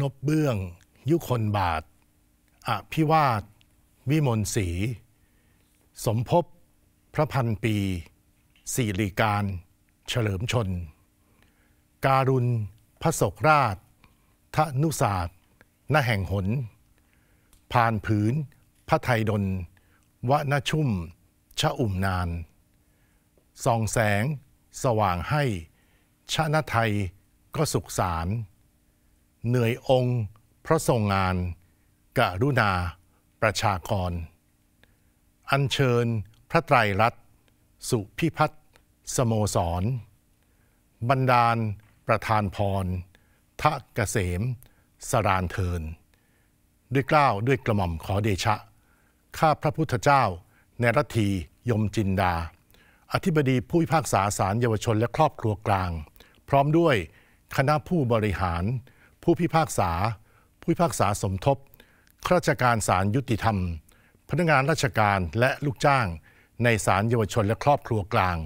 นบเบื้องยุคนบาทอภิวาทวิมลศีสมภพพระพันปีส่รีการเฉลิมชนการุณพระศกราชทนุศาสตร์นแห่งหน ผ่านผืน พระไทยดลวะนชุ่มชะอุ่มนานส่องแสง สว่างให้ ชนะไทยก็สุขสารเหนื่อยองค์ พระทรงงานกรุณา ประชากรอัญเชิญ พระไตรรัตน์สุพิพัฒน์สโมสร บรรดาล ประธานพรทะเกษมสรานเทิน ด้วยกล้าวด้วยกระหม่อมขอเดชะ ข้าพระพุทธเจ้าในรัตียมจินดา อธิบดีผู้พิพากษาสารเยาวชนและครอบครัวกลาง พร้อมด้วยคณะผู้บริหารผู้พิพากษา ผู้พิพากษาสมทบข้าราชการศาลยุติธรรม พนักงานราชการและลูกจ้างในศาลเยาวชนและครอบครัวกลาง